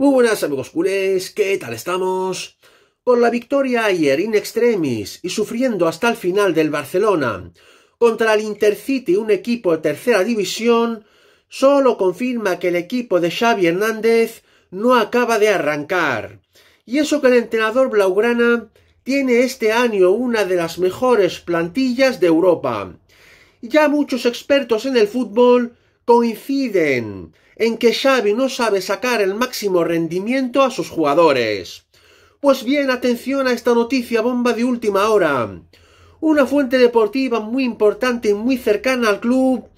Muy buenas amigos culés, ¿qué tal estamos? Con la victoria ayer in extremis y sufriendo hasta el final del Barcelona contra el Intercity, un equipo de tercera división, solo confirma que el equipo de Xavi Hernández no acaba de arrancar. Y eso que el entrenador Blaugrana tiene este año una de las mejores plantillas de Europa. Ya muchos expertos en el fútbol coinciden en que Xavi no sabe sacar el máximo rendimiento a sus jugadores. Pues bien, atención a esta noticia bomba de última hora. Una fuente deportiva muy importante y muy cercana al club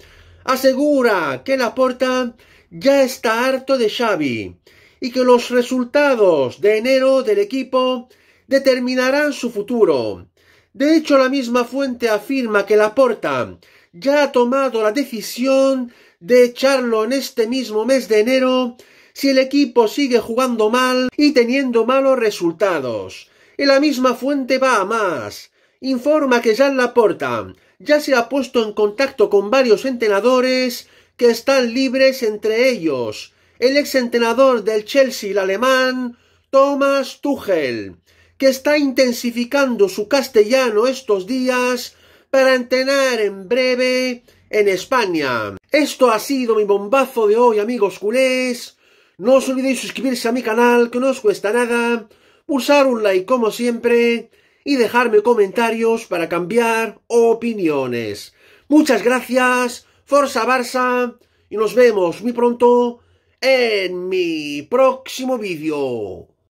asegura que Laporta ya está harto de Xavi y que los resultados de enero del equipo determinarán su futuro. De hecho, la misma fuente afirma que Laporta ya ha tomado la decisión de echarlo en este mismo mes de enero si el equipo sigue jugando mal y teniendo malos resultados. Y la misma fuente va a más. Informa que ya la Laporta ya se ha puesto en contacto con varios entrenadores que están libres entre ellos. El ex entrenador del Chelsea, el alemán, Thomas Tuchel, que está intensificando su castellano estos días para entrenar en breve en España. Esto ha sido mi bombazo de hoy, amigos culés. No os olvidéis suscribirse a mi canal, que no os cuesta nada, pulsar un like como siempre y dejarme comentarios para cambiar opiniones. Muchas gracias, Forza Barça, y nos vemos muy pronto en mi próximo vídeo.